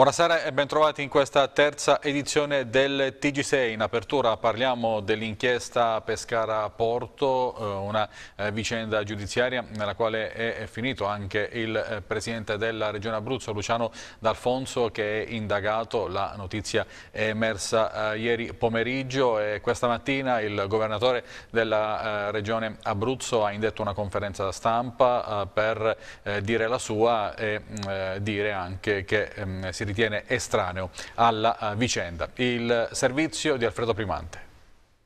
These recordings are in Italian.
Buonasera e bentrovati in questa terza edizione del TG6. In apertura parliamo dell'inchiesta Pescara Porto, eh, una eh, vicenda giudiziaria nella quale è finito anche il eh, presidente della Regione Abruzzo, Luciano D'Alfonso, che è indagato. La notizia è emersa ieri pomeriggio e questa mattina il governatore della Regione Abruzzo ha indetto una conferenza stampa per dire la sua e mm, dire anche che ehm, si ritiene estraneo alla eh, vicenda. Il servizio di Alfredo Primante.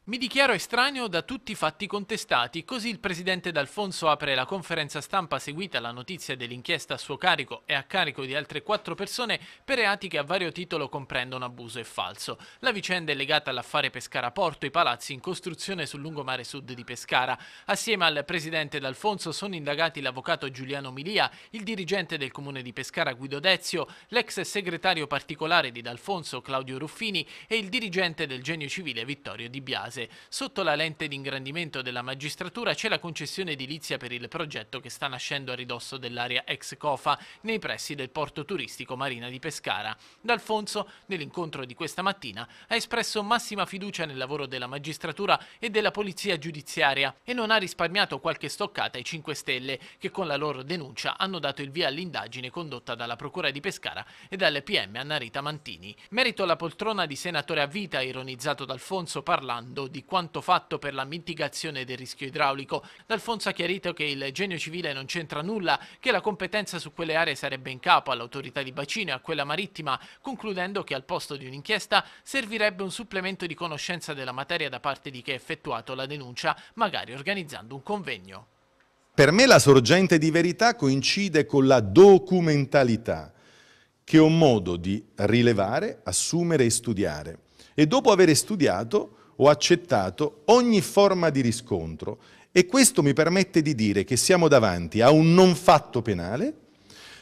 Mi dichiaro estraneo da tutti i fatti contestati, così il presidente D'Alfonso apre la conferenza stampa seguita alla notizia dell'inchiesta a suo carico e a carico di altre quattro persone per reati che a vario titolo comprendono abuso e falso. La vicenda è legata all'affare Pescara Porto, i palazzi in costruzione sul lungomare sud di Pescara. Assieme al presidente D'Alfonso sono indagati l'avvocato Giuliano Milia, il dirigente del comune di Pescara Guido Dezio, l'ex segretario particolare di D'Alfonso Claudio Ruffini e il dirigente del genio civile Vittorio Di Biasi fase. Sotto la lente d'ingrandimento della magistratura c'è la concessione edilizia per il progetto che sta nascendo a ridosso dell'area ex Cofa, nei pressi del porto turistico Marina di Pescara. D'Alfonso, nell'incontro di questa mattina, ha espresso massima fiducia nel lavoro della magistratura e della polizia giudiziaria e non ha risparmiato qualche stoccata ai 5 Stelle, che con la loro denuncia hanno dato il via all'indagine condotta dalla Procura di Pescara e dal PM Annarita Mantini. Merito alla poltrona di senatore a vita, ironizzato D'Alfonso parlando di quanto fatto per la mitigazione del rischio idraulico. D'Alfonso ha chiarito che il genio civile non c'entra nulla, che la competenza su quelle aree sarebbe in capo all'autorità di bacino e a quella marittima, concludendo che al posto di un'inchiesta servirebbe un supplemento di conoscenza della materia da parte di chi ha effettuato la denuncia, magari organizzando un convegno. Per me la sorgente di verità coincide con la documentalità, che ho modo di rilevare, assumere e studiare. E dopo aver studiato ho accettato ogni forma di riscontro e questo mi permette di dire che siamo davanti a un non fatto penale,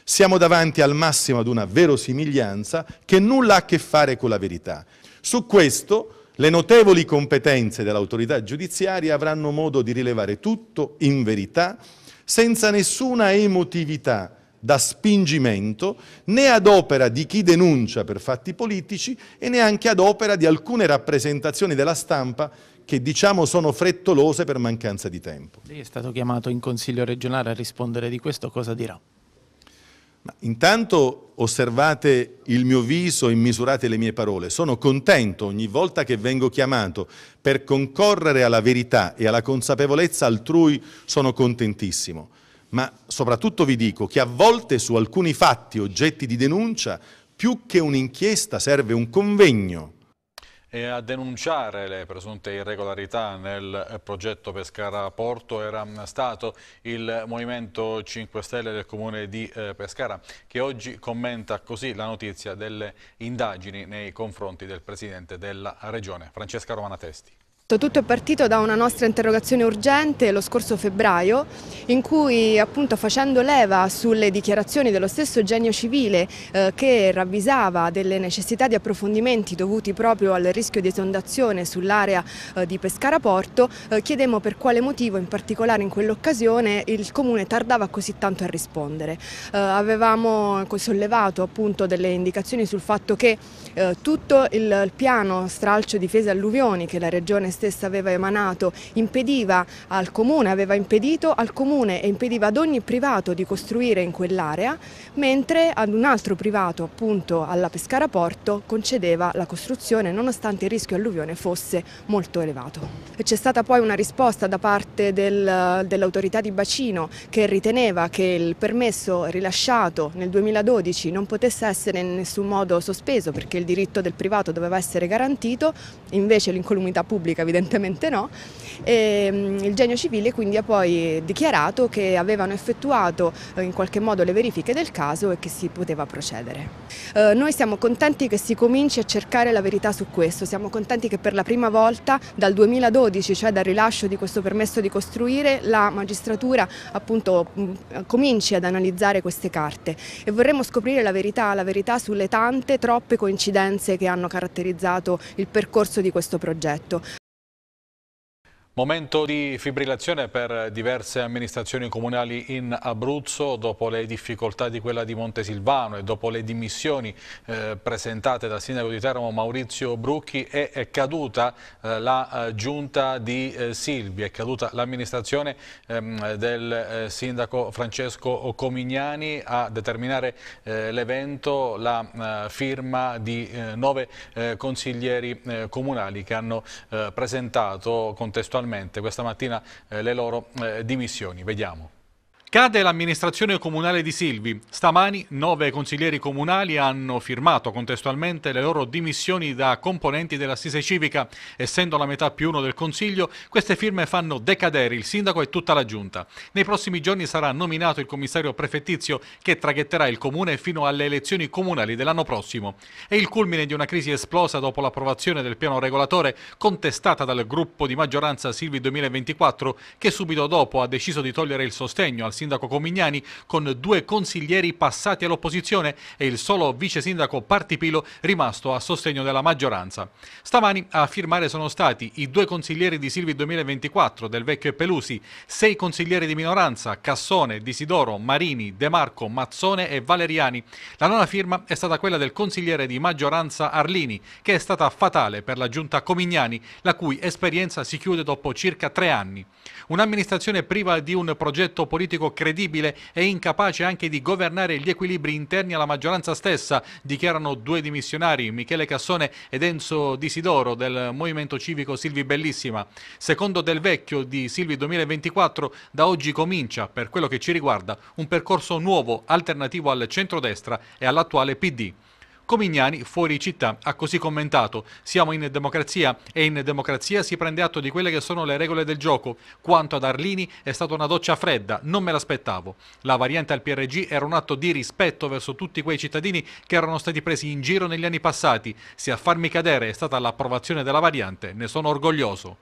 siamo davanti al massimo ad una verosimiglianza che nulla ha a che fare con la verità. Su questo le notevoli competenze dell'autorità giudiziaria avranno modo di rilevare tutto in verità, senza nessuna emotività da spingimento, né ad opera di chi denuncia per fatti politici e neanche ad opera di alcune rappresentazioni della stampa che diciamo sono frettolose per mancanza di tempo. Lei è stato chiamato in Consiglio regionale a rispondere di questo, cosa dirà? Ma intanto osservate il mio viso e misurate le mie parole. Sono contento ogni volta che vengo chiamato per concorrere alla verità e alla consapevolezza altrui, sono contentissimo ma soprattutto vi dico che a volte su alcuni fatti oggetti di denuncia più che un'inchiesta serve un convegno. E a denunciare le presunte irregolarità nel progetto Pescara Porto era stato il Movimento 5 Stelle del Comune di eh, Pescara che oggi commenta così la notizia delle indagini nei confronti del Presidente della Regione, Francesca Romana Testi questo tutto è partito da una nostra interrogazione urgente lo scorso febbraio in cui appunto facendo leva sulle dichiarazioni dello stesso genio civile eh, che ravvisava delle necessità di approfondimenti dovuti proprio al rischio di esondazione sull'area eh, di Pescara Porto eh, chiedemmo per quale motivo in particolare in quell'occasione il comune tardava così tanto a rispondere. Eh, avevamo sollevato appunto delle indicazioni sul fatto che eh, tutto il, il piano stralcio difesa alluvioni che la regione sta stessa aveva emanato impediva al comune, aveva impedito al comune e impediva ad ogni privato di costruire in quell'area, mentre ad un altro privato, appunto alla Pescara Porto, concedeva la costruzione nonostante il rischio alluvione fosse molto elevato. C'è stata poi una risposta da parte del, dell'autorità di bacino che riteneva che il permesso rilasciato nel 2012 non potesse essere in nessun modo sospeso perché il diritto del privato doveva essere garantito, invece l'incolumità pubblica evidentemente no, e ehm, il genio civile quindi ha poi dichiarato che avevano effettuato eh, in qualche modo le verifiche del caso e che si poteva procedere. Eh, noi siamo contenti che si cominci a cercare la verità su questo, siamo contenti che per la prima volta dal 2012, cioè dal rilascio di questo permesso di costruire, la magistratura appunto mm, cominci ad analizzare queste carte e vorremmo scoprire la verità, la verità sulle tante, troppe coincidenze che hanno caratterizzato il percorso di questo progetto. Momento di fibrillazione per diverse amministrazioni comunali in Abruzzo dopo le difficoltà di quella di Montesilvano e dopo le dimissioni eh, presentate dal sindaco di Teramo Maurizio Brucchi è, è caduta eh, la eh, giunta di eh, Silvi, è caduta l'amministrazione ehm, del eh, sindaco Francesco Comignani a determinare l'evento la firma di nove consiglieri comunali che hanno presentato contestualmente ufficialmente questa mattina eh, le loro eh, dimissioni. Vediamo. Cade l'amministrazione comunale di Silvi. Stamani nove consiglieri comunali hanno firmato contestualmente le loro dimissioni da componenti dell'assise civica. Essendo la metà più uno del Consiglio, queste firme fanno decadere il sindaco e tutta la giunta. Nei prossimi giorni sarà nominato il commissario prefettizio che traghetterà il comune fino alle elezioni comunali dell'anno prossimo. È il culmine di una crisi esplosa dopo l'approvazione del piano regolatore contestata dal gruppo di maggioranza Silvi 2024 che subito dopo ha deciso di togliere il sostegno al sindaco sindaco Comignani con due consiglieri passati all'opposizione e il solo vice sindaco Partipilo rimasto a sostegno della maggioranza. Stamani a firmare sono stati i due consiglieri di Silvi 2024 del Vecchio e Pelusi, sei consiglieri di minoranza Cassone, Disidoro, Marini, De Marco, Mazzone e Valeriani. La nona firma è stata quella del consigliere di maggioranza Arlini, che è stata fatale per la giunta Comignani, la cui esperienza si chiude dopo circa tre anni. Un'amministrazione priva di un progetto politico cieco, credibile e incapace anche di governare gli equilibri interni alla maggioranza stessa, dichiarano due dimissionari, Michele Cassone ed Enzo Disidoro del Movimento Civico Silvi Bellissima. Secondo Del Vecchio di Silvi 2024, da oggi comincia, per quello che ci riguarda, un percorso nuovo, alternativo al centrodestra e all'attuale PD. Comignani fuori città. Ha così commentato, siamo in democrazia e in democrazia si prende atto di quelle che sono le regole del gioco. Quanto ad Arlini è stata una doccia fredda, non me l'aspettavo. La variante al PRG era un atto di rispetto verso tutti quei cittadini che erano stati presi in giro negli anni passati. Se a farmi cadere è stata l'approvazione della variante, ne sono orgoglioso.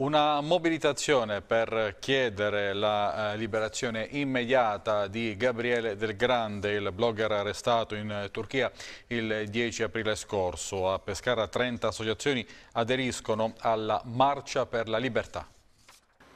Una mobilitazione per chiedere la eh, liberazione immediata di Gabriele Del Grande, il blogger arrestato in eh, Turchia il 10 aprile scorso. A Pescara 30 associazioni aderiscono alla Marcia per la Libertà.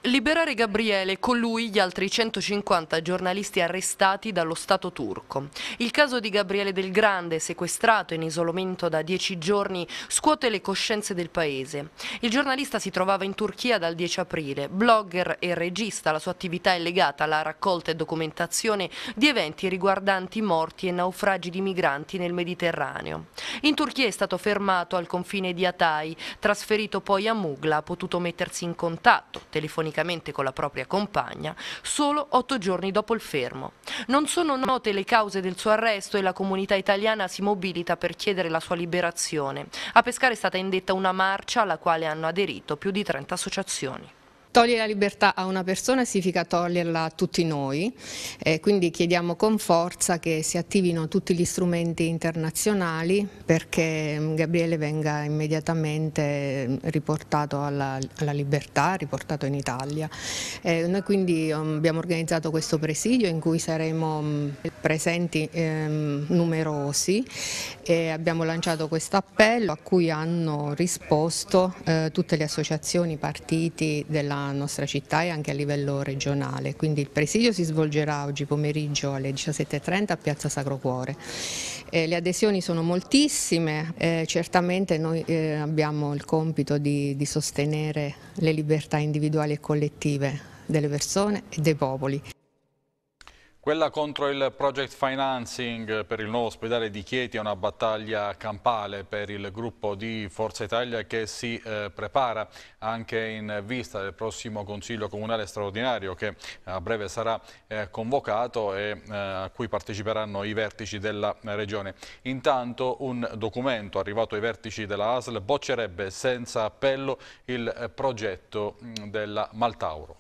Liberare Gabriele e con lui gli altri 150 giornalisti arrestati dallo Stato turco. Il caso di Gabriele Del Grande, sequestrato in isolamento da dieci giorni, scuote le coscienze del paese. Il giornalista si trovava in Turchia dal 10 aprile, blogger e regista, la sua attività è legata alla raccolta e documentazione di eventi riguardanti morti e naufragi di migranti nel Mediterraneo. In Turchia è stato fermato al confine di Atay, trasferito poi a Mugla, ha potuto mettersi in contatto telefonicamente telefonicamente con la propria compagna solo otto giorni dopo il fermo. Non sono note le cause del suo arresto e la comunità italiana si mobilita per chiedere la sua liberazione. A Pescara è stata indetta una marcia alla quale hanno aderito più di 30 associazioni. Togliere la libertà a una persona significa toglierla a tutti noi, e eh, quindi chiediamo con forza che si attivino tutti gli strumenti internazionali perché mm, Gabriele venga immediatamente mm, riportato alla, alla libertà, riportato in Italia. Eh, noi quindi mm, abbiamo organizzato questo presidio in cui saremo presenti eh, numerosi e abbiamo lanciato questo appello a cui hanno risposto eh, tutte le associazioni, partiti della nostra città e anche a livello regionale. Quindi il presidio si svolgerà oggi pomeriggio alle 17.30 a Piazza Sacro Cuore. Eh, le adesioni sono moltissime, eh, certamente noi eh, abbiamo il compito di, di sostenere le libertà individuali e collettive delle persone e dei popoli. Quella contro il project financing per il nuovo ospedale di Chieti è una battaglia campale per il gruppo di Forza Italia che si eh, prepara anche in vista del prossimo Consiglio Comunale straordinario che a breve sarà eh, convocato e eh, a cui parteciperanno i vertici della Regione. Intanto un documento arrivato ai vertici della ASL boccerebbe senza appello il eh, progetto mm, della Maltauro.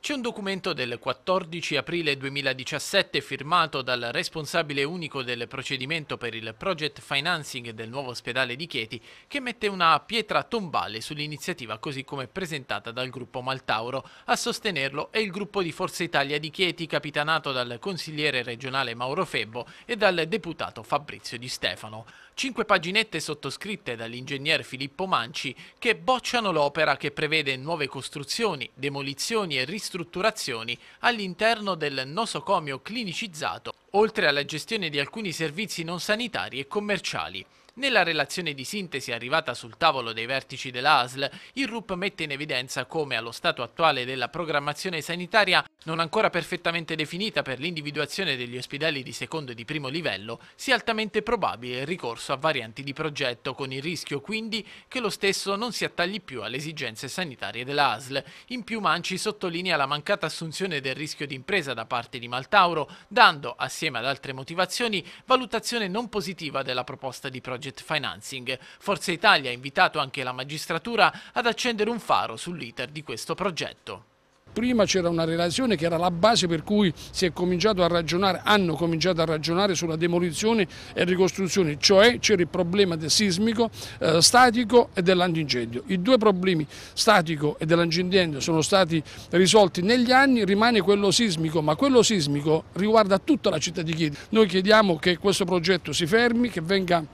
C'è un documento del 14 aprile 2017 firmato dal responsabile unico del procedimento per il project financing del nuovo ospedale di Chieti che mette una pietra tombale sull'iniziativa così come presentata dal gruppo Maltauro. A sostenerlo è il gruppo di Forza Italia di Chieti capitanato dal consigliere regionale Mauro Febbo e dal deputato Fabrizio Di Stefano. Cinque paginette sottoscritte dall'ingegner Filippo Manci che bocciano l'opera che prevede nuove costruzioni, demolizioni e risorse ristrutturazioni all'interno del nosocomio clinicizzato, oltre alla gestione di alcuni servizi non sanitari e commerciali. Nella relazione di sintesi arrivata sul tavolo dei vertici dell'ASL, il RUP mette in evidenza come allo stato attuale della programmazione sanitaria non ancora perfettamente definita per l'individuazione degli ospedali di secondo e di primo livello, sia altamente probabile il ricorso a varianti di progetto, con il rischio quindi che lo stesso non si attagli più alle esigenze sanitarie dell'ASL. In più Manci sottolinea la mancata assunzione del rischio di impresa da parte di Maltauro, dando, assieme ad altre motivazioni, valutazione non positiva della proposta di progetto project financing. Forza Italia ha invitato anche la magistratura ad accendere un faro sull'iter di questo progetto prima c'era una relazione che era la base per cui si è cominciato a ragionare, hanno cominciato a ragionare sulla demolizione e ricostruzione, cioè c'era il problema del sismico, eh, statico e dell'antincendio. I due problemi statico e dell'antincendio sono stati risolti negli anni, rimane quello sismico, ma quello sismico riguarda tutta la città di Chiedi. Noi chiediamo che questo progetto si fermi, che venga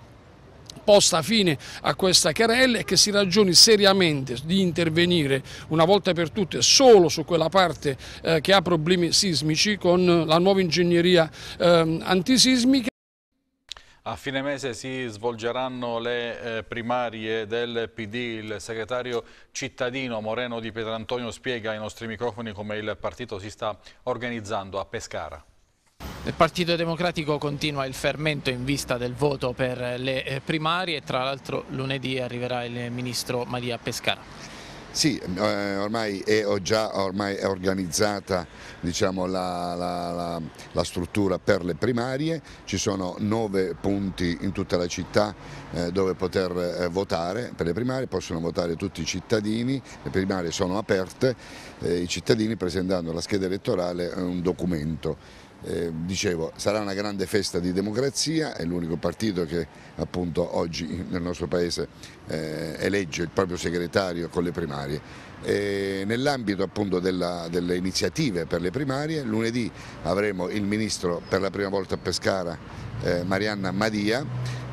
posta fine a questa querella e che si ragioni seriamente di intervenire una volta per tutte solo su quella parte eh, che ha problemi sismici con la nuova ingegneria eh, antisismica. A fine mese si svolgeranno le eh, primarie del PD. Il segretario cittadino Moreno di Pietrantonio spiega ai nostri microfoni come il partito si sta organizzando a Pescara. Nel Partito Democratico continua il fermento in vista del voto per le eh, primarie, tra l'altro lunedì arriverà il ministro Maria Pescara. Sì, eh, ormai è già ormai è organizzata diciamo, la, la, la, la, struttura per le primarie, ci sono nove punti in tutta la città eh, dove poter eh, votare per le primarie, possono votare tutti i cittadini, le primarie sono aperte, eh, i cittadini presentando la scheda elettorale eh, un documento eh, dicevo, sarà una grande festa di democrazia, è l'unico partito che appunto oggi nel nostro paese eh, elegge il proprio segretario con le primarie. Ehm, nell'ambito appunto della, delle iniziative per le primarie, lunedì avremo il ministro per la prima volta a Pescara, eh, Marianna Madia,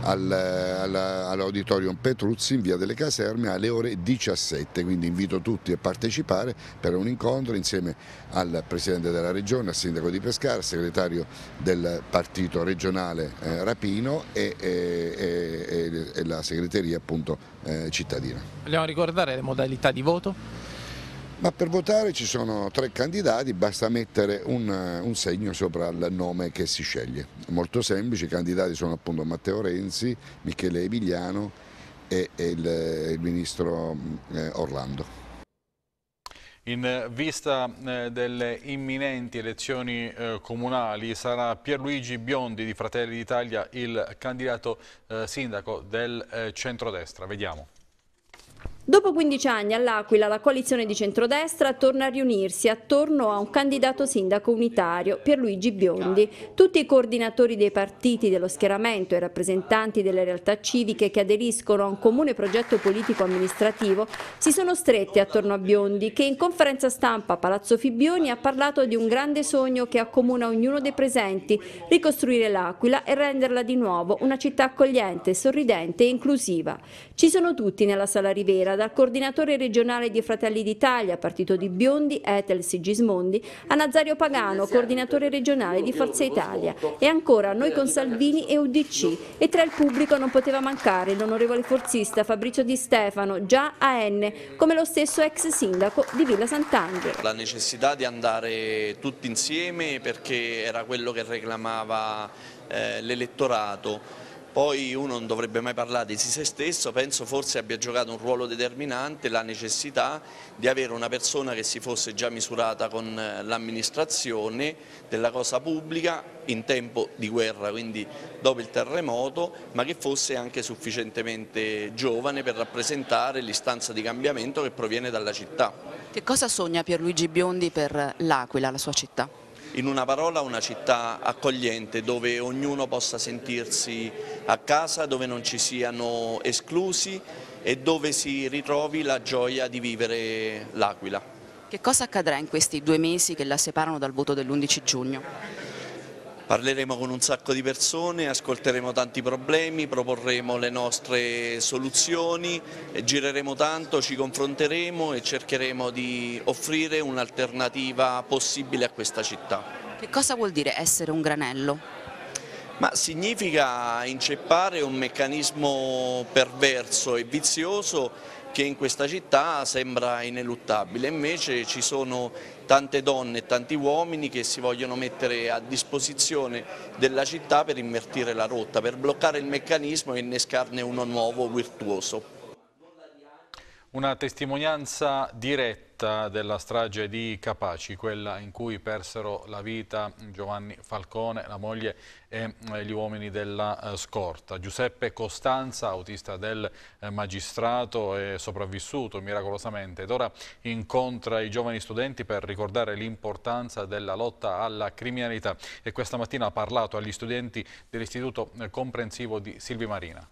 all'auditorium Petruzzi in via delle caserme alle ore 17, quindi invito tutti a partecipare per un incontro insieme al Presidente della Regione, al Sindaco di Pescara, al Segretario del Partito Regionale eh, Rapino e, e, e, e la Segreteria appunto, eh, cittadina. Vogliamo ricordare le modalità di voto? Ma per votare ci sono tre candidati, basta mettere un, eh, un segno sopra il nome che si sceglie. molto semplice, i candidati sono appunto Matteo Renzi, Michele Emiliano e, e il, eh, il, ministro mm, eh, Orlando. In vista eh, delle imminenti elezioni comunali sarà Pierluigi Biondi di Fratelli d'Italia il candidato sindaco del centrodestra. Vediamo. Dopo 15 anni all'Aquila la coalizione di centrodestra torna a riunirsi attorno a un candidato sindaco unitario, Pierluigi Biondi. Tutti i coordinatori dei partiti dello schieramento e rappresentanti delle realtà civiche che aderiscono a un comune progetto politico-amministrativo si sono stretti attorno a Biondi che in conferenza stampa a Palazzo Fibbioni ha parlato di un grande sogno che accomuna ognuno dei presenti, ricostruire l'Aquila e renderla di nuovo una città accogliente, sorridente e inclusiva. Ci sono tutti nella sala Rivera dal coordinatore regionale di Fratelli d'Italia, partito di Biondi, Etel Sigismondi, a Nazario Pagano, coordinatore regionale di Forza Italia e ancora noi con Salvini e UDC e tra il pubblico non poteva mancare l'onorevole forzista Fabrizio Di Stefano, già AN, come lo stesso ex sindaco di Villa Sant'Angelo. La necessità di andare tutti insieme perché era quello che reclamava eh, l'elettorato poi uno non dovrebbe mai parlare di se stesso, penso forse abbia giocato un ruolo determinante la necessità di avere una persona che si fosse già misurata con eh, l'amministrazione della cosa pubblica in tempo di guerra, quindi dopo il terremoto, ma che fosse anche sufficientemente giovane per rappresentare l'istanza di cambiamento che proviene dalla città. Che cosa sogna Pierluigi Biondi per l'Aquila, la sua città? in una parola una città accogliente dove ognuno possa sentirsi a casa, dove non ci siano esclusi e dove si ritrovi la gioia di vivere l'Aquila. Che cosa accadrà in questi due mesi che la separano dal voto dell'11 giugno? Parleremo con un sacco di persone, ascolteremo tanti problemi, proporremo le nostre soluzioni, eh, gireremo tanto, ci confronteremo e cercheremo di offrire un'alternativa possibile a questa città. Che cosa vuol dire essere un granello? Ma significa inceppare un meccanismo perverso e vizioso che in questa città sembra ineluttabile, invece ci sono tante donne e tanti uomini che si vogliono mettere a disposizione della città per invertire la rotta, per bloccare il meccanismo e innescarne uno nuovo virtuoso. Una testimonianza diretta della strage di Capaci, quella in cui persero la vita Giovanni Falcone, la moglie e eh, gli uomini della eh, scorta. Giuseppe Costanza, autista del eh, magistrato, è sopravvissuto miracolosamente ed ora incontra i giovani studenti per ricordare l'importanza della lotta alla criminalità e questa mattina ha parlato agli studenti dell'Istituto Comprensivo di Silvi Marina.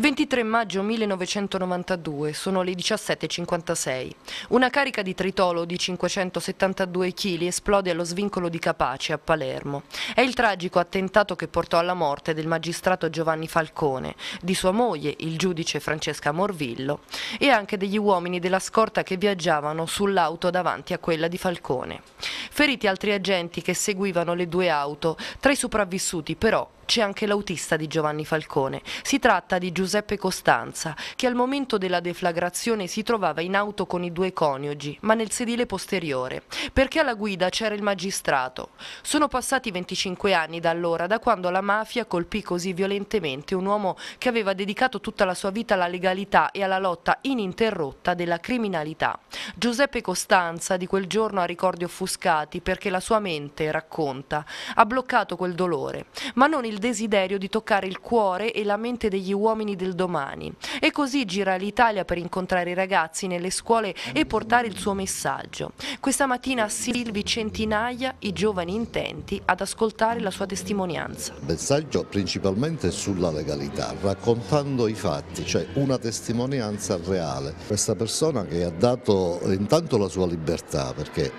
23 maggio 1992, sono le 17.56. Una carica di tritolo di 572 kg esplode allo svincolo di Capace a Palermo. È il tragico attentato che portò alla morte del magistrato Giovanni Falcone, di sua moglie, il giudice Francesca Morvillo, e anche degli uomini della scorta che viaggiavano sull'auto davanti a quella di Falcone. Feriti altri agenti che seguivano le due auto, tra i sopravvissuti però c'è anche l'autista di Giovanni Falcone. Si tratta di Giuseppe Costanza, che al momento della deflagrazione si trovava in auto con i due coniugi, ma nel sedile posteriore, perché alla guida c'era il magistrato. Sono passati 25 anni da allora, da quando la mafia colpì così violentemente un uomo che aveva dedicato tutta la sua vita alla legalità e alla lotta ininterrotta della criminalità. Giuseppe Costanza di quel giorno ha ricordi offuscati perché la sua mente, racconta, ha bloccato quel dolore, ma non il desiderio di toccare il cuore e la mente degli uomini del domani. E così gira l'Italia per incontrare i ragazzi nelle scuole e portare il suo messaggio. Questa mattina a Silvi centinaia i giovani intenti ad ascoltare la sua testimonianza. Il messaggio principalmente sulla legalità, raccontando i fatti, cioè una testimonianza reale. Questa persona che ha dato intanto la sua libertà perché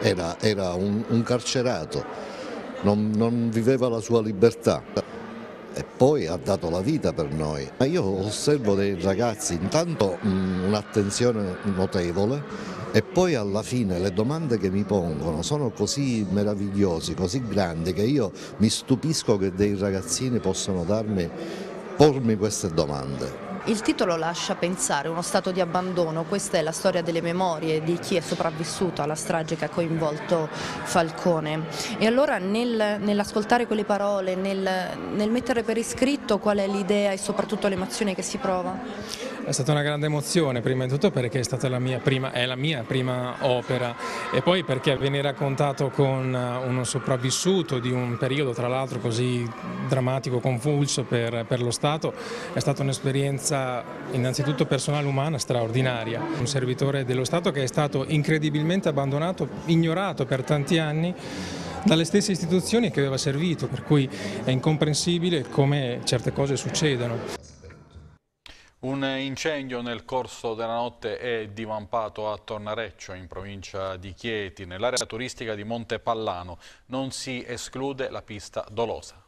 era, era un, un carcerato non, non viveva la sua libertà e poi ha dato la vita per noi. Ma io osservo dei ragazzi intanto mm, un'attenzione notevole e poi alla fine le domande che mi pongono sono così meravigliose, così grandi che io mi stupisco che dei ragazzini possano darmi, pormi queste domande. Il titolo lascia pensare uno stato di abbandono, questa è la storia delle memorie di chi è sopravvissuto alla strage che ha coinvolto Falcone. E allora nel, nell'ascoltare quelle parole, nel, nel mettere per iscritto qual è l'idea e soprattutto l'emozione che si prova? È stata una grande emozione, prima di tutto perché è stata la mia prima, la mia prima opera e poi perché venire a contatto con eh, uno sopravvissuto di un periodo tra l'altro così drammatico, convulso per, per lo Stato è stata un'esperienza innanzitutto personale umana straordinaria. Un servitore dello Stato che è stato incredibilmente abbandonato, ignorato per tanti anni dalle stesse istituzioni che aveva servito, per cui è incomprensibile come certe cose succedano. Un incendio nel corso della notte è divampato a Tornareccio, in provincia di Chieti, nell'area turistica di Monte Pallano. Non si esclude la pista dolosa.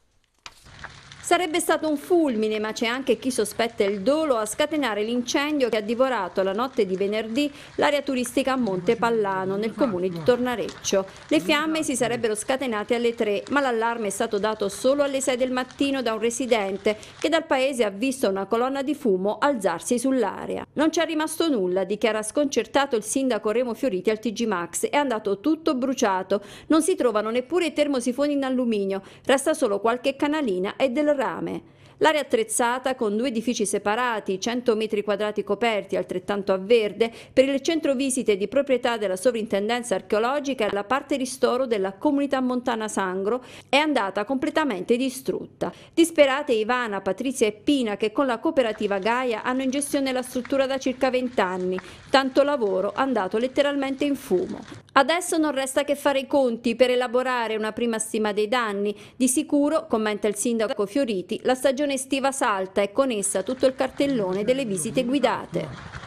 Sarebbe stato un fulmine, ma c'è anche chi sospetta il dolo a scatenare l'incendio che ha divorato la notte di venerdì l'area turistica a Monte Pallano, nel comune di Tornareccio. Le fiamme si sarebbero scatenate alle 3, ma l'allarme è stato dato solo alle 6 del mattino da un residente che dal paese ha visto una colonna di fumo alzarsi sull'area. Non c'è rimasto nulla, dichiara sconcertato il sindaco Remo Fioriti al TG Max. È andato tutto bruciato, non si trovano neppure i termosifoni in alluminio, resta solo qualche canalina e del rame L'area attrezzata con due edifici separati, 100 metri quadrati coperti, altrettanto a verde, per il centro visite di proprietà della sovrintendenza archeologica e la parte ristoro della comunità montana Sangro, è andata completamente distrutta. Disperate Ivana, Patrizia e Pina che con la cooperativa Gaia hanno in gestione la struttura da circa 20 anni, tanto lavoro andato letteralmente in fumo. Adesso non resta che fare i conti per elaborare una prima stima dei danni, di sicuro, commenta il sindaco Fioriti, la stagione estiva salta e con essa tutto il cartellone delle visite guidate.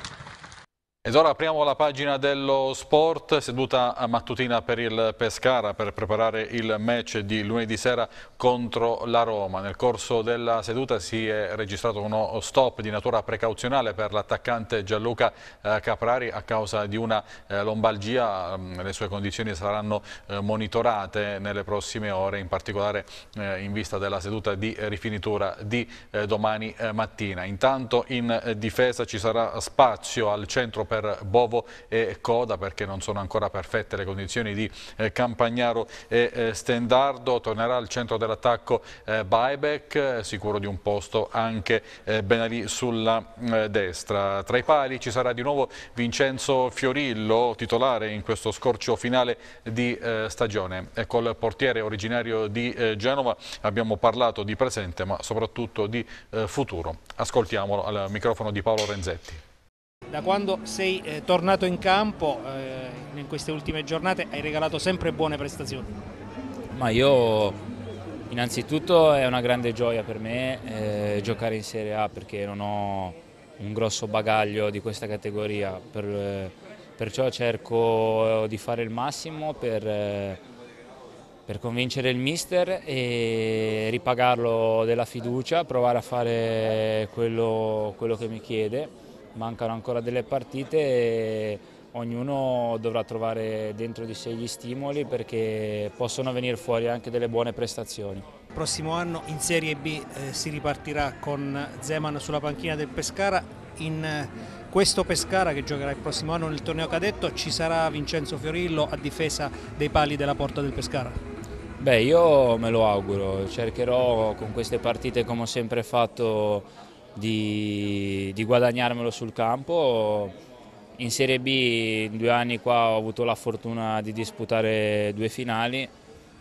Ed ora apriamo la pagina dello sport, seduta mattutina per il Pescara per preparare il match di lunedì sera contro la Roma. Nel corso della seduta si è registrato uno stop di natura precauzionale per l'attaccante Gianluca eh, Caprari a causa di una eh, lombalgia. Mm, le sue condizioni saranno eh, monitorate nelle prossime ore, in particolare in vista della seduta di rifinitura di domani mattina. Intanto in difesa ci sarà spazio al centro per Bovo e Coda perché non sono ancora perfette le condizioni di eh, Campagnaro e eh, Stendardo. Tornerà al centro dell'attacco Buyback, eh, sicuro di un posto anche Benalì sulla destra. Tra i pali ci sarà di nuovo Vincenzo Fiorillo, titolare in questo scorcio finale di stagione. E col portiere originario di Genova abbiamo parlato di presente ma soprattutto di futuro. Ascoltiamolo al microfono di Paolo Renzetti. Da quando sei eh, tornato in campo eh, in queste ultime giornate hai regalato sempre buone prestazioni? Ma io innanzitutto è una grande gioia per me eh, giocare in Serie A perché non ho un grosso bagaglio di questa categoria, per, eh, perciò cerco eh, di fare il massimo per, eh, per convincere il mister e ripagarlo della fiducia, provare a fare quello, quello che mi chiede mancano ancora delle partite e ognuno dovrà trovare dentro di sé gli stimoli perché possono venire fuori anche delle buone prestazioni. Il prossimo anno in Serie B eh, si ripartirà con Zeman sulla panchina del Pescara, in eh, questo Pescara che giocherà il prossimo anno nel torneo cadetto ci sarà Vincenzo Fiorillo a difesa dei pali della porta del Pescara? Beh, io me lo auguro, cercherò con queste partite come ho sempre fatto di, di guadagnarmelo sul campo. In Serie B in due anni qua ho avuto la fortuna di disputare due finali,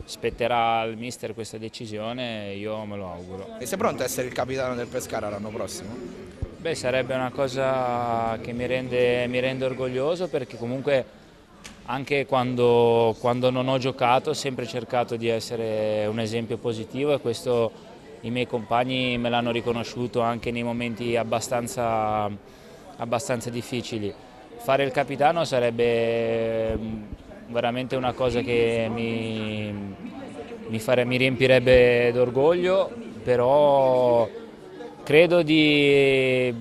spetterà al mister questa decisione e io me lo auguro. E sei pronto a essere il capitano del Pescara l'anno prossimo? Beh, sarebbe una cosa che mi rende, mi rende orgoglioso perché comunque anche quando, quando non ho giocato ho sempre cercato di essere un esempio positivo e questo i miei compagni me l'hanno riconosciuto anche nei momenti abbastanza, abbastanza difficili. Fare il capitano sarebbe mm, veramente una cosa che mi, mi, fare, mi riempirebbe d'orgoglio, però credo di,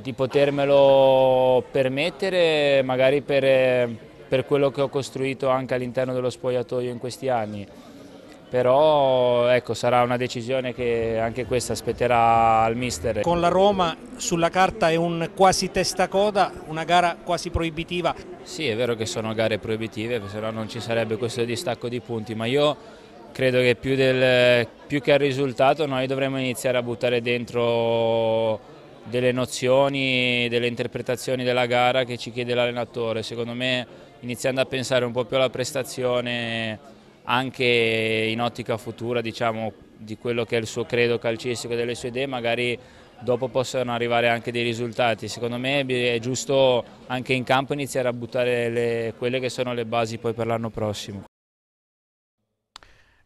di, potermelo permettere magari per, per quello che ho costruito anche all'interno dello spogliatoio in questi anni però ecco, sarà una decisione che anche questa aspetterà al mister. Con la Roma sulla carta è un quasi testacoda, una gara quasi proibitiva. Sì è vero che sono gare proibitive, se no non ci sarebbe questo distacco di punti, ma io credo che più, del, più che al risultato noi dovremmo iniziare a buttare dentro delle nozioni, delle interpretazioni della gara che ci chiede l'allenatore, secondo me iniziando a pensare un po' più alla prestazione anche in ottica futura diciamo, di quello che è il suo credo calcistico e delle sue idee, magari dopo possano arrivare anche dei risultati. Secondo me è giusto anche in campo iniziare a buttare le, quelle che sono le basi poi per l'anno prossimo.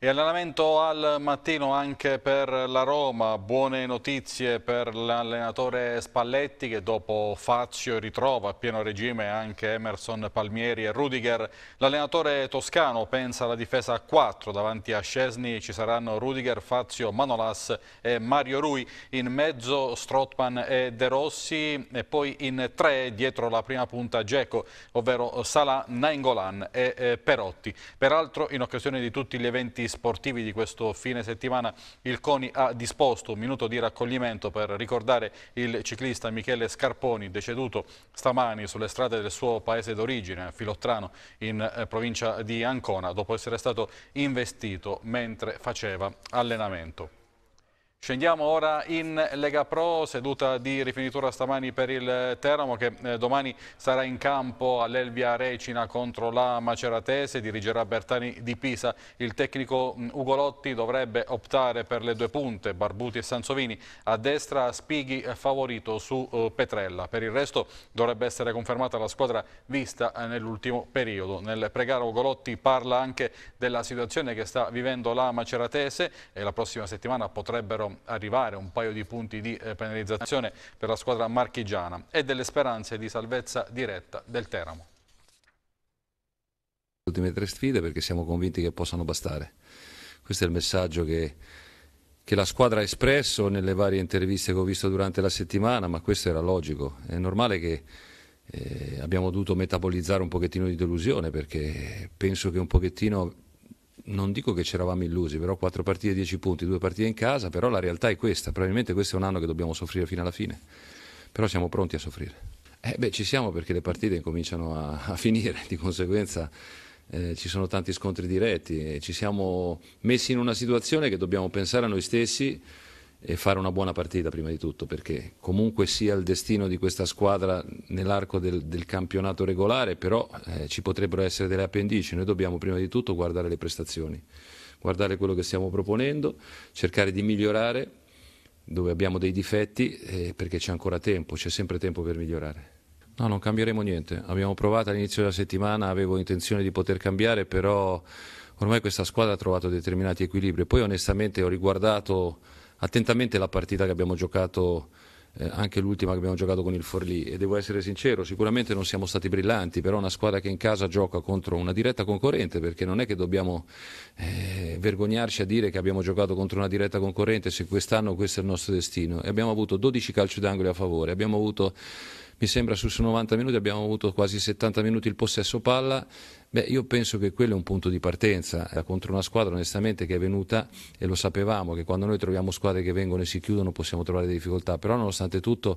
E allenamento al mattino anche per la Roma, buone notizie per l'allenatore Spalletti che dopo Fazio ritrova a pieno regime anche Emerson Palmieri e Rudiger. L'allenatore toscano pensa alla difesa a 4, davanti a Scesni ci saranno Rudiger, Fazio, Manolas e Mario Rui, in mezzo Strottman e De Rossi e poi in 3 dietro la prima punta Geco, ovvero Salah, Nainggolan e eh, Perotti. Peraltro in occasione di tutti gli eventi sportivi di questo fine settimana il CONI ha disposto un minuto di raccoglimento per ricordare il ciclista Michele Scarponi deceduto stamani sulle strade del suo paese d'origine, Filottrano, in eh, provincia di Ancona, dopo essere stato investito mentre faceva allenamento. Scendiamo ora in Lega Pro, seduta di rifinitura stamani per il Teramo che eh, domani sarà in campo all'Elvia Recina contro la Maceratese, dirigerà Bertani di Pisa. Il tecnico mm, Ugolotti dovrebbe optare per le due punte, Barbuti e Sansovini. A destra Spighi eh, favorito su eh, Petrella. Per il resto dovrebbe essere confermata la squadra vista nell'ultimo periodo. Nel pregare Ugolotti parla anche della situazione che sta vivendo la Maceratese e la prossima settimana potrebbero arrivare un paio di punti di eh, penalizzazione per la squadra marchigiana e delle speranze di salvezza diretta del Teramo. Le ultime tre sfide perché siamo convinti che possano bastare. Questo è il messaggio che, che la squadra ha espresso nelle varie interviste che ho visto durante la settimana, ma questo era logico. È normale che eh, abbiamo dovuto metabolizzare un pochettino di delusione perché penso che un pochettino non dico che ci eravamo illusi, però quattro partite, dieci punti, due partite in casa, però la realtà è questa, probabilmente questo è un anno che dobbiamo soffrire fino alla fine, però siamo pronti a soffrire. Eh beh, ci siamo perché le partite cominciano a, a finire, di conseguenza eh, ci sono tanti scontri diretti, ci siamo messi in una situazione che dobbiamo pensare a noi stessi, e fare una buona partita prima di tutto, perché comunque sia il destino di questa squadra nell'arco del, del, campionato regolare, però eh, ci potrebbero essere delle appendici, noi dobbiamo prima di tutto guardare le prestazioni, guardare quello che stiamo proponendo, cercare di migliorare dove abbiamo dei difetti, eh, perché c'è ancora tempo, c'è sempre tempo per migliorare. No, non cambieremo niente, abbiamo provato all'inizio della settimana, avevo intenzione di poter cambiare, però ormai questa squadra ha trovato determinati equilibri, poi onestamente ho riguardato attentamente la partita che abbiamo giocato, eh, anche l'ultima che abbiamo giocato con il Forlì e devo essere sincero, sicuramente non siamo stati brillanti, però una squadra che in casa gioca contro una diretta concorrente, perché non è che dobbiamo eh, vergognarci a dire che abbiamo giocato contro una diretta concorrente se quest'anno questo è il nostro destino e abbiamo avuto 12 calci d'angolo a favore, abbiamo avuto mi sembra su 90 minuti abbiamo avuto quasi 70 minuti il possesso palla Beh, io penso che quello è un punto di partenza eh, contro una squadra onestamente che è venuta e lo sapevamo che quando noi troviamo squadre che vengono e si chiudono possiamo trovare difficoltà, però nonostante tutto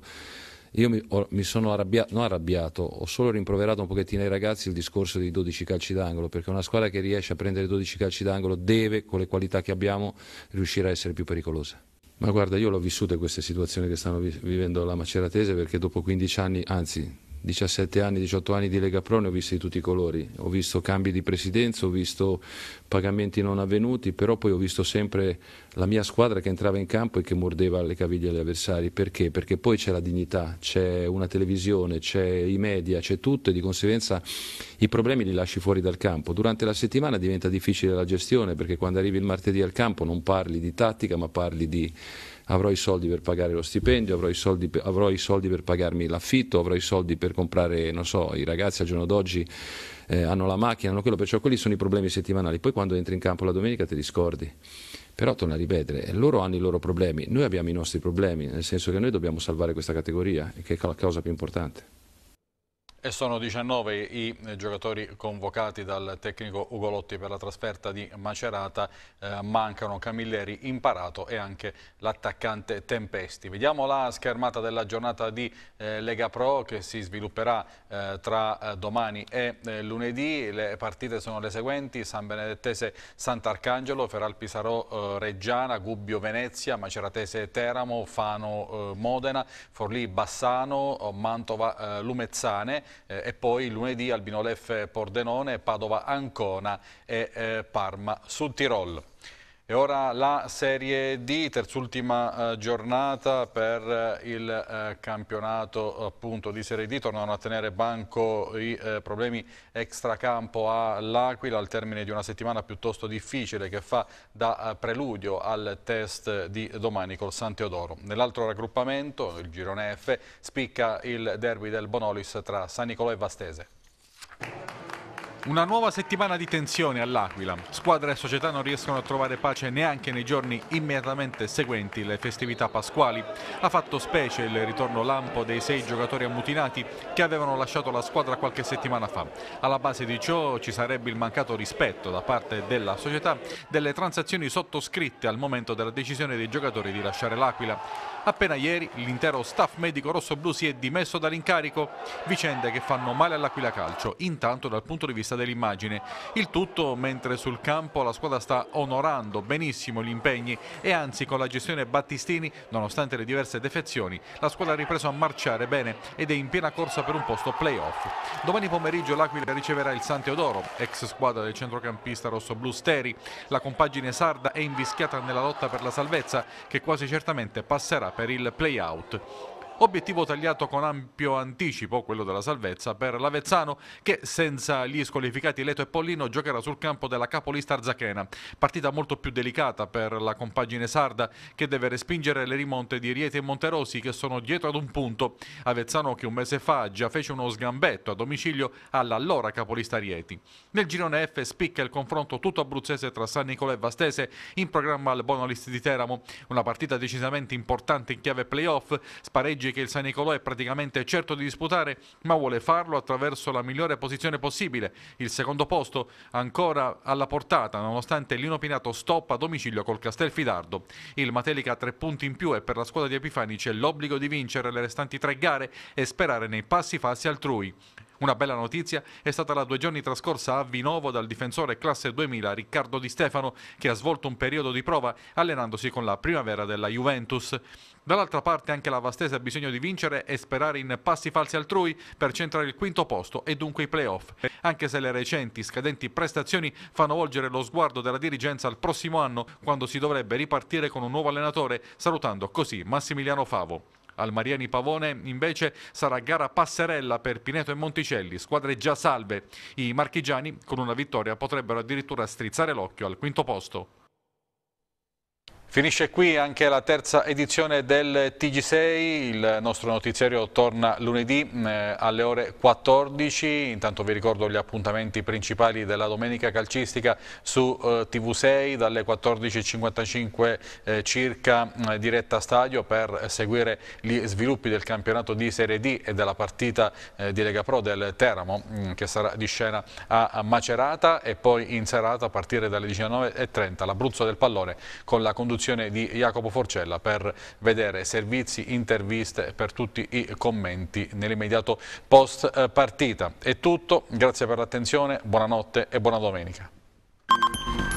io mi, ho, mi sono arrabbiato, non arrabbiato, ho solo rimproverato un pochettino ai ragazzi il discorso dei 12 calci d'angolo, perché una squadra che riesce a prendere 12 calci d'angolo deve, con le qualità che abbiamo, riuscire a essere più pericolosa. Ma guarda, io l'ho vissuta queste situazioni che stanno vivendo la Maceratese perché dopo 15 anni, anzi 17 anni, 18 anni di Lega Pro ne ho visto di tutti i colori, ho visto cambi di presidenza, ho visto pagamenti non avvenuti, però poi ho visto sempre la mia squadra che entrava in campo e che mordeva le caviglie agli avversari, perché? Perché poi c'è la dignità, c'è una televisione, c'è i media, c'è tutto e di conseguenza i problemi li lasci fuori dal campo. Durante la settimana diventa difficile la gestione perché quando arrivi il martedì al campo non parli di tattica ma parli di avrò i soldi per pagare lo stipendio, avrò i soldi, per, avrò i soldi per pagarmi l'affitto, avrò i soldi per comprare, non so, i ragazzi al giorno d'oggi eh, hanno la macchina, hanno quello, perciò quelli sono i problemi settimanali. Poi quando entri in campo la domenica te li scordi. Però torna a ripetere, eh, loro hanno i loro problemi, noi abbiamo i nostri problemi, nel senso che noi dobbiamo salvare questa categoria, che è la cosa più importante. E sono 19 i eh, giocatori convocati dal tecnico Ugolotti per la trasferta di Macerata, eh, mancano Camilleri imparato e anche l'attaccante Tempesti. Vediamo la schermata della giornata di eh, Lega Pro che si svilupperà eh, tra eh, domani e eh, lunedì. Le partite sono le seguenti, San Benedettese Sant'Arcangelo, Feral Pisarò Reggiana, Gubbio Venezia, Maceratese Teramo, Fano Modena, Forlì Bassano, Mantova Lumezzane, eh, e poi lunedì Albinoleffe Pordenone, Padova Ancona e eh, Parma sul Tirol. E ora la Serie D, terz'ultima eh, giornata per eh, il eh, campionato appunto, di Serie D, tornano a tenere banco i eh, problemi extracampo all'Aquila al termine di una settimana piuttosto difficile che fa da eh, preludio al test di domani col San Teodoro. Nell'altro raggruppamento, il girone F, spicca il derby del Bonolis tra San Nicolò e Vastese. Una nuova settimana di tensione all'Aquila. Squadra e società non riescono a trovare pace neanche nei giorni immediatamente seguenti le festività pasquali. Ha fatto specie il ritorno lampo dei sei giocatori ammutinati che avevano lasciato la squadra qualche settimana fa. Alla base di ciò ci sarebbe il mancato rispetto da parte della società delle transazioni sottoscritte al momento della decisione dei giocatori di lasciare l'Aquila. Appena ieri l'intero staff medico rossoblu si è dimesso dall'incarico, vicende che fanno male all'Aquila Calcio, intanto dal punto di vista dell'immagine. Il tutto mentre sul campo la squadra sta onorando benissimo gli impegni e anzi con la gestione Battistini, nonostante le diverse defezioni, la squadra ha ripreso a marciare bene ed è in piena corsa per un posto playoff. Domani pomeriggio l'Aquila riceverà il San Teodoro, ex squadra del centrocampista rosso-blu Steri. La compagine sarda è invischiata nella lotta per la salvezza che quasi certamente passerà per il playout. Obiettivo tagliato con ampio anticipo, quello della salvezza, per l'Avezzano che senza gli squalificati Leto e Pollino giocherà sul campo della capolista Arzachena. Partita molto più delicata per la compagine sarda che deve respingere le rimonte di Rieti e Monterosi che sono dietro ad un punto. Avezzano che un mese fa già fece uno sgambetto a domicilio all'allora capolista Rieti. Nel girone F spicca il confronto tutto abruzzese tra San Nicolò e Vastese in programma al Bonalist di Teramo. Una partita decisamente importante in chiave playoff, spareggia Oggi che il San Nicolò è praticamente certo di disputare, ma vuole farlo attraverso la migliore posizione possibile. Il secondo posto ancora alla portata, nonostante l'inopinato stop a domicilio col Castelfidardo. Il Matelica ha tre punti in più e per la squadra di Epifani c'è l'obbligo di vincere le restanti tre gare e sperare nei passi falsi altrui. Una bella notizia è stata la due giorni trascorsa a Vinovo dal difensore classe 2000 Riccardo Di Stefano che ha svolto un periodo di prova allenandosi con la primavera della Juventus. Dall'altra parte anche la Vastese ha bisogno di vincere e sperare in passi falsi altrui per centrare il quinto posto e dunque i playoff, anche se le recenti scadenti prestazioni fanno volgere lo sguardo della dirigenza al prossimo anno quando si dovrebbe ripartire con un nuovo allenatore, salutando così Massimiliano Favo. Al Mariani Pavone invece sarà gara passerella per Pineto e Monticelli, squadre già salve. I marchigiani con una vittoria potrebbero addirittura strizzare l'occhio al quinto posto. Finisce qui anche la terza edizione del TG6, il nostro notiziario torna lunedì mm, alle ore 14, intanto vi ricordo gli appuntamenti principali della domenica calcistica su eh, TV6 dalle 14.55 eh, circa mm, diretta stadio per seguire gli sviluppi del campionato di Serie D e della partita eh, di Lega Pro del Teramo mm, che sarà di scena a Macerata e poi in serata a partire dalle 19.30 l'Abruzzo del Pallone con la conduzione produzione di Jacopo Forcella per vedere servizi, interviste per tutti i commenti nell'immediato post partita. È tutto, grazie per l'attenzione, buonanotte e buona domenica.